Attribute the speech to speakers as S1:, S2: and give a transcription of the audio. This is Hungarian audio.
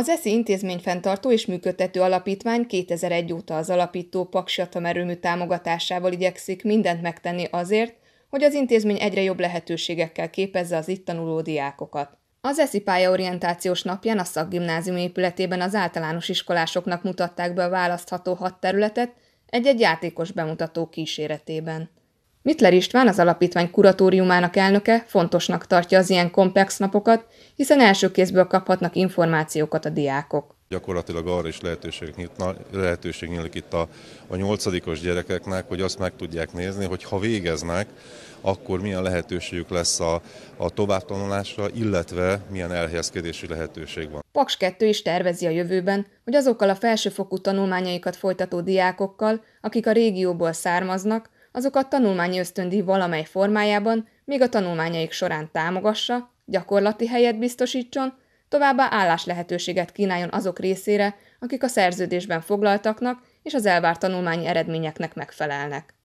S1: Az ESZI intézmény fenntartó és működtető alapítvány 2001 óta az alapító Paksiatam erőmű támogatásával igyekszik mindent megtenni azért, hogy az intézmény egyre jobb lehetőségekkel képezze az itt tanuló diákokat. Az ESZI pályaorientációs napján a szakgimnázium épületében az általános iskolásoknak mutatták be a választható hat területet egy-egy játékos bemutató kíséretében. Mitler István, az alapítvány kuratóriumának elnöke fontosnak tartja az ilyen komplex napokat, hiszen első kézből kaphatnak információkat a diákok.
S2: Gyakorlatilag arra is lehetőség, nyitna, lehetőség nyílik itt a, a nyolcadikos gyerekeknek, hogy azt meg tudják nézni, hogy ha végeznek, akkor milyen lehetőségük lesz a, a továbbtanulásra, illetve milyen elhelyezkedési lehetőség van.
S1: Paks 2 is tervezi a jövőben, hogy azokkal a felsőfokú tanulmányaikat folytató diákokkal, akik a régióból származnak, azokat tanulmányi ösztöndíj valamely formájában még a tanulmányaik során támogassa, gyakorlati helyet biztosítson, továbbá állás lehetőséget kínáljon azok részére, akik a szerződésben foglaltaknak és az elvárt tanulmányi eredményeknek megfelelnek.